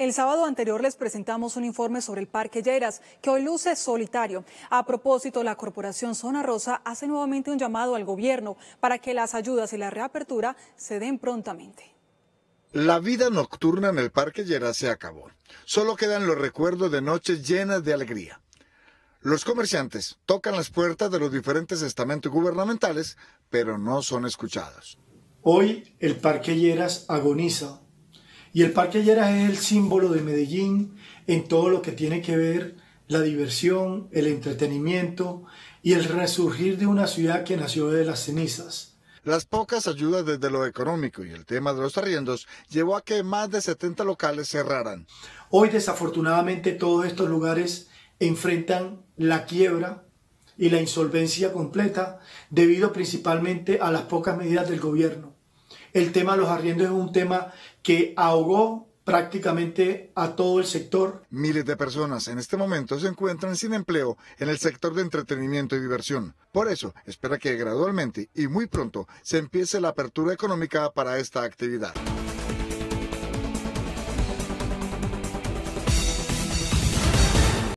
El sábado anterior les presentamos un informe sobre el Parque Lleras, que hoy luce solitario. A propósito, la Corporación Zona Rosa hace nuevamente un llamado al gobierno para que las ayudas y la reapertura se den prontamente. La vida nocturna en el Parque Lleras se acabó. Solo quedan los recuerdos de noches llenas de alegría. Los comerciantes tocan las puertas de los diferentes estamentos gubernamentales, pero no son escuchados. Hoy el Parque Lleras agoniza y el Parque Lleras es el símbolo de Medellín en todo lo que tiene que ver la diversión, el entretenimiento y el resurgir de una ciudad que nació de las cenizas. Las pocas ayudas desde lo económico y el tema de los arriendos llevó a que más de 70 locales cerraran. Hoy desafortunadamente todos estos lugares enfrentan la quiebra y la insolvencia completa debido principalmente a las pocas medidas del gobierno. El tema de los arriendos es un tema que ahogó prácticamente a todo el sector. Miles de personas en este momento se encuentran sin empleo en el sector de entretenimiento y diversión. Por eso, espera que gradualmente y muy pronto se empiece la apertura económica para esta actividad.